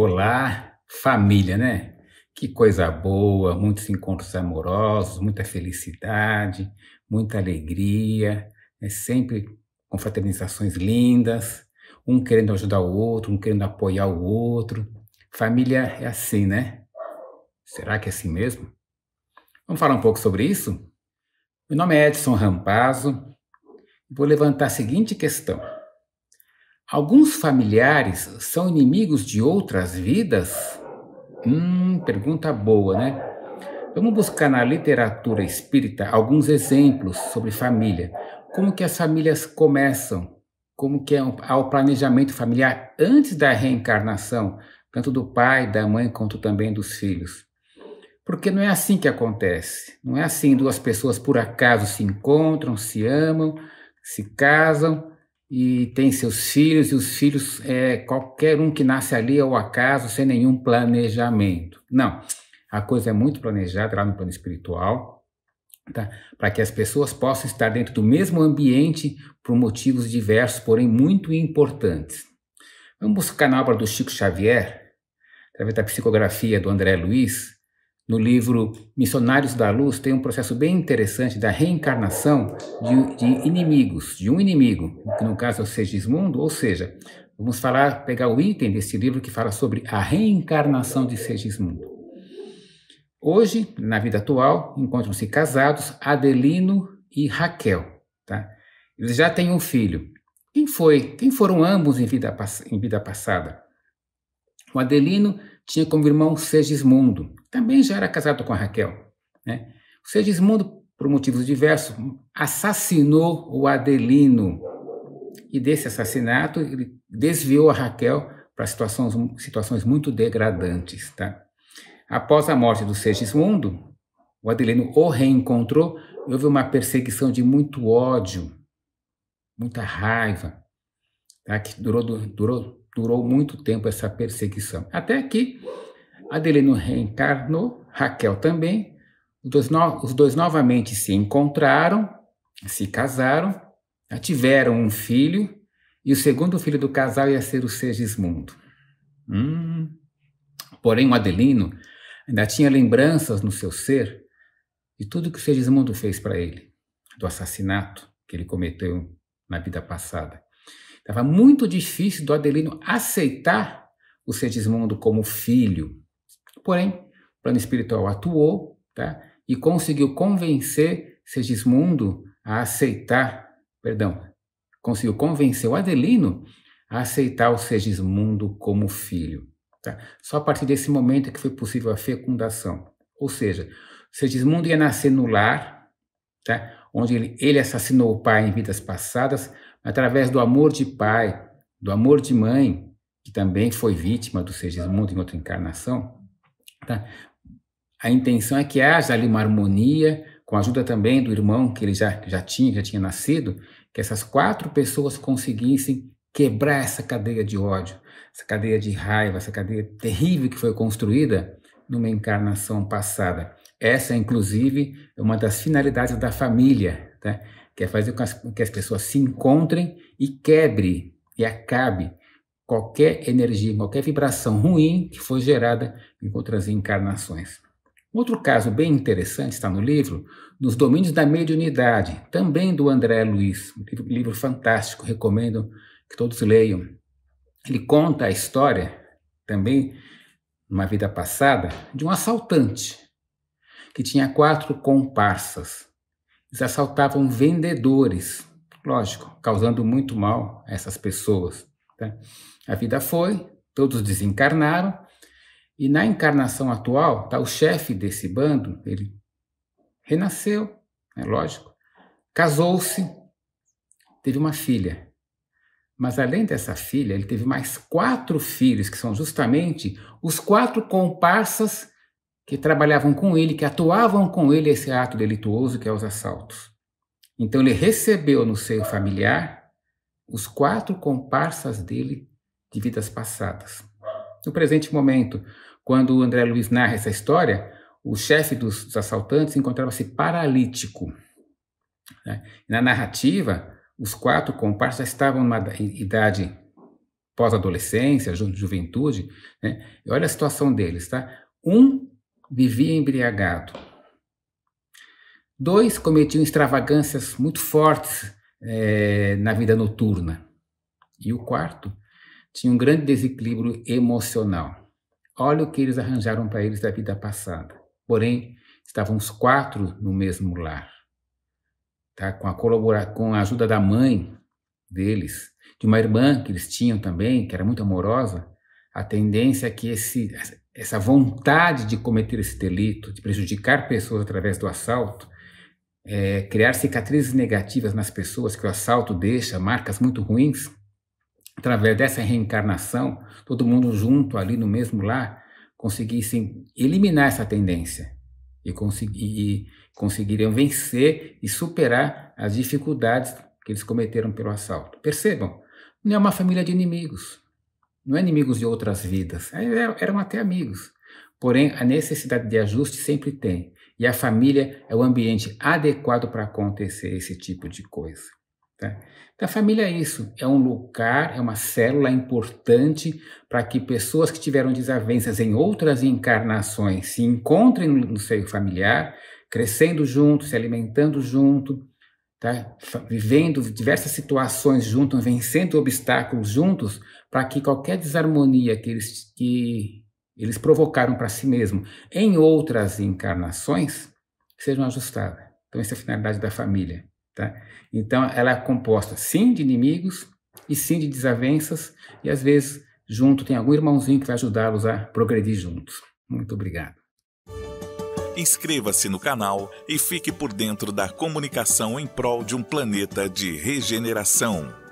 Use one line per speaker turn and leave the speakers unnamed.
Olá, família, né? Que coisa boa, muitos encontros amorosos, muita felicidade, muita alegria, né? sempre confraternizações lindas, um querendo ajudar o outro, um querendo apoiar o outro. Família é assim, né? Será que é assim mesmo? Vamos falar um pouco sobre isso? Meu nome é Edson Rampazzo vou levantar a seguinte questão. Alguns familiares são inimigos de outras vidas? Hum, pergunta boa, né? Vamos buscar na literatura espírita alguns exemplos sobre família. Como que as famílias começam? Como que é o planejamento familiar antes da reencarnação, tanto do pai, da mãe, quanto também dos filhos? Porque não é assim que acontece. Não é assim duas pessoas por acaso se encontram, se amam, se casam e tem seus filhos, e os filhos, é, qualquer um que nasce ali ao acaso, sem nenhum planejamento. Não, a coisa é muito planejada lá no plano espiritual, tá? para que as pessoas possam estar dentro do mesmo ambiente por motivos diversos, porém muito importantes. Vamos buscar na obra do Chico Xavier, através da psicografia do André Luiz, no livro Missionários da Luz, tem um processo bem interessante da reencarnação de, de inimigos, de um inimigo, que no caso é o Segismundo, ou seja, vamos falar, pegar o item desse livro que fala sobre a reencarnação de Segismundo. Hoje, na vida atual, encontram-se casados Adelino e Raquel. Tá? Eles já têm um filho. Quem foi? Quem foram ambos em vida, em vida passada? O Adelino tinha como irmão Segismundo, também já era casado com a Raquel. Né? Segismundo, por motivos diversos, assassinou o Adelino. E desse assassinato, ele desviou a Raquel para situações, situações muito degradantes. Tá? Após a morte do Segismundo, o Adelino o reencontrou e houve uma perseguição de muito ódio, muita raiva tá? que durou, durou, durou muito tempo essa perseguição. Até que Adelino reencarnou, Raquel também, os dois, no, os dois novamente se encontraram, se casaram, né, tiveram um filho, e o segundo filho do casal ia ser o Segismundo. Hum. Porém, o Adelino ainda tinha lembranças no seu ser de tudo que o Segismundo fez para ele, do assassinato que ele cometeu na vida passada. Estava muito difícil do Adelino aceitar o Segismundo como filho. Porém, o plano espiritual atuou tá? e conseguiu convencer Segismundo a aceitar, perdão, conseguiu convencer o Adelino a aceitar o Segismundo como filho. Tá? Só a partir desse momento é que foi possível a fecundação. Ou seja, Segismundo ia nascer no lar, tá? onde ele, ele assassinou o pai em vidas passadas, através do amor de pai, do amor de mãe, que também foi vítima do Segismundo em outra encarnação, tá? a intenção é que haja ali uma harmonia, com a ajuda também do irmão que ele já, já tinha, já tinha nascido, que essas quatro pessoas conseguissem quebrar essa cadeia de ódio, essa cadeia de raiva, essa cadeia terrível que foi construída numa encarnação passada. Essa, inclusive, é uma das finalidades da família, tá? Quer fazer com, as, com que as pessoas se encontrem e quebre e acabe qualquer energia, qualquer vibração ruim que foi gerada em outras encarnações. Outro caso bem interessante está no livro Nos Domínios da Mediunidade, também do André Luiz, um livro, livro fantástico, recomendo que todos leiam. Ele conta a história, também numa vida passada, de um assaltante que tinha quatro comparsas. Eles assaltavam vendedores, lógico, causando muito mal a essas pessoas. Tá? A vida foi, todos desencarnaram, e na encarnação atual, tá, o chefe desse bando, ele renasceu, é né, lógico, casou-se, teve uma filha. Mas além dessa filha, ele teve mais quatro filhos, que são justamente os quatro comparsas que trabalhavam com ele, que atuavam com ele esse ato delituoso que é os assaltos. Então ele recebeu no seio familiar os quatro comparsas dele de vidas passadas. No presente momento, quando o André Luiz narra essa história, o chefe dos, dos assaltantes encontrava-se paralítico. Né? Na narrativa, os quatro comparsas estavam numa idade pós-adolescência, ju juventude. Né? E olha a situação deles, tá? Um vivia embriagado. Dois cometiam extravagâncias muito fortes é, na vida noturna. E o quarto tinha um grande desequilíbrio emocional. Olha o que eles arranjaram para eles da vida passada. Porém, estavam os quatro no mesmo lar. Tá? Com, a colabora com a ajuda da mãe deles, de uma irmã que eles tinham também, que era muito amorosa, a tendência é que esse, essa vontade de cometer esse delito, de prejudicar pessoas através do assalto, é, criar cicatrizes negativas nas pessoas que o assalto deixa, marcas muito ruins, através dessa reencarnação, todo mundo junto ali no mesmo lar, conseguissem eliminar essa tendência e, conseguir, e conseguiriam vencer e superar as dificuldades que eles cometeram pelo assalto. Percebam, não é uma família de inimigos, não é inimigos de outras vidas, é, eram até amigos. Porém, a necessidade de ajuste sempre tem, e a família é o ambiente adequado para acontecer esse tipo de coisa. Tá? Então, a família é isso, é um lugar, é uma célula importante para que pessoas que tiveram desavenças em outras encarnações se encontrem no seio familiar, crescendo junto, se alimentando junto, tá? vivendo diversas situações juntos, vencendo obstáculos juntos, para que qualquer desarmonia que eles, que eles provocaram para si mesmos em outras encarnações sejam ajustadas. Então, essa é a finalidade da família. Tá? Então, ela é composta, sim, de inimigos e sim de desavenças, e às vezes, junto, tem algum irmãozinho que vai ajudá-los a progredir juntos. Muito obrigado. Inscreva-se no canal e fique por dentro da comunicação em prol de um planeta de regeneração.